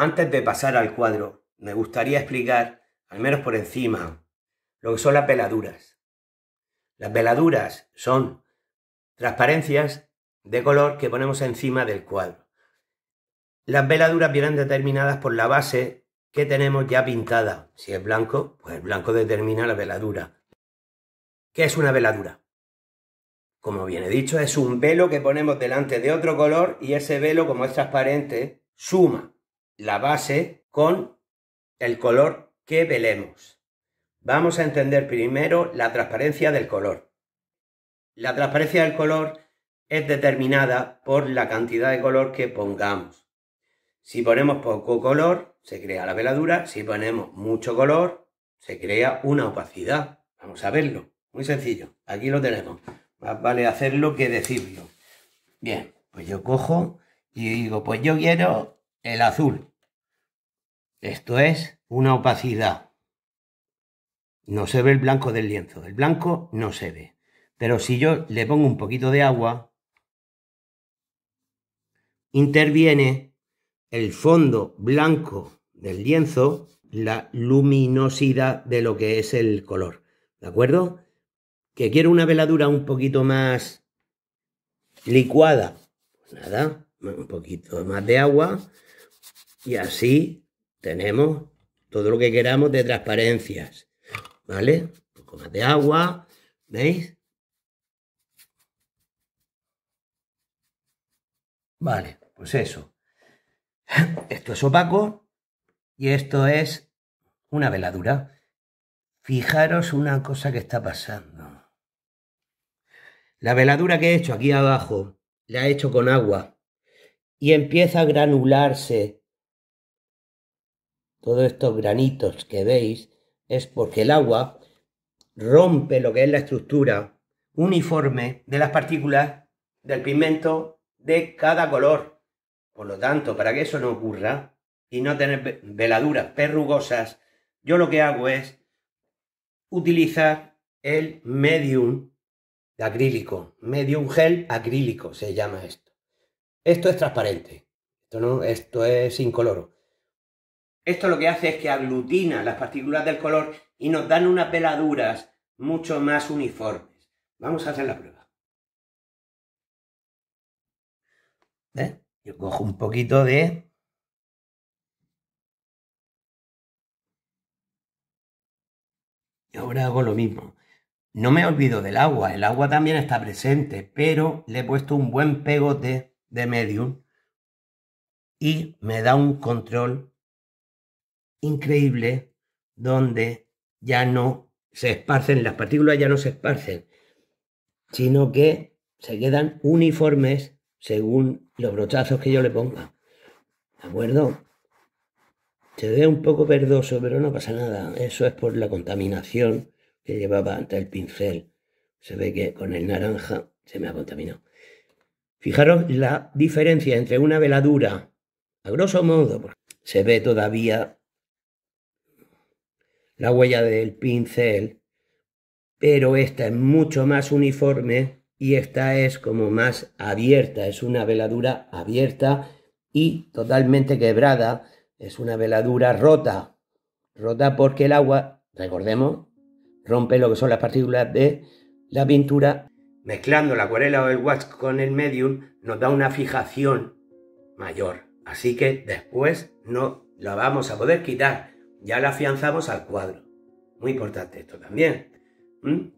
Antes de pasar al cuadro, me gustaría explicar, al menos por encima, lo que son las veladuras. Las veladuras son transparencias de color que ponemos encima del cuadro. Las veladuras vienen determinadas por la base que tenemos ya pintada. Si es blanco, pues el blanco determina la veladura. ¿Qué es una veladura? Como bien he dicho, es un velo que ponemos delante de otro color y ese velo, como es transparente, suma la base con el color que velemos. Vamos a entender primero la transparencia del color. La transparencia del color es determinada por la cantidad de color que pongamos. Si ponemos poco color, se crea la veladura. Si ponemos mucho color, se crea una opacidad. Vamos a verlo. Muy sencillo. Aquí lo tenemos. Más vale hacerlo que decirlo. Bien, pues yo cojo y digo, pues yo quiero el azul. Esto es una opacidad. No se ve el blanco del lienzo, el blanco no se ve. Pero si yo le pongo un poquito de agua, interviene el fondo blanco del lienzo, la luminosidad de lo que es el color. ¿De acuerdo? Que quiero una veladura un poquito más licuada. Pues nada, un poquito más de agua y así tenemos todo lo que queramos de transparencias. ¿Vale? Un poco más de agua. ¿Veis? Vale, pues eso. Esto es opaco y esto es una veladura. Fijaros una cosa que está pasando. La veladura que he hecho aquí abajo, la he hecho con agua y empieza a granularse todos estos granitos que veis, es porque el agua rompe lo que es la estructura uniforme de las partículas del pigmento de cada color. Por lo tanto, para que eso no ocurra y no tener veladuras perrugosas, yo lo que hago es utilizar el medium de acrílico, medium gel acrílico se llama esto. Esto es transparente, esto, no, esto es incoloro. Esto lo que hace es que aglutina las partículas del color y nos dan unas veladuras mucho más uniformes. Vamos a hacer la prueba. Yo cojo un poquito de Y ahora hago lo mismo. No me olvido del agua, el agua también está presente, pero le he puesto un buen pegote de medium y me da un control increíble donde ya no se esparcen, las partículas ya no se esparcen, sino que se quedan uniformes según los brochazos que yo le ponga. ¿De acuerdo? Se ve un poco verdoso, pero no pasa nada. Eso es por la contaminación que llevaba ante el pincel. Se ve que con el naranja se me ha contaminado. Fijaros la diferencia entre una veladura, a grosso modo, se ve todavía la huella del pincel, pero esta es mucho más uniforme y esta es como más abierta, es una veladura abierta y totalmente quebrada, es una veladura rota, rota porque el agua, recordemos, rompe lo que son las partículas de la pintura. Mezclando la acuarela o el wax con el medium nos da una fijación mayor, así que después no la vamos a poder quitar ya la afianzamos al cuadro. Muy importante esto también. ¿Mm?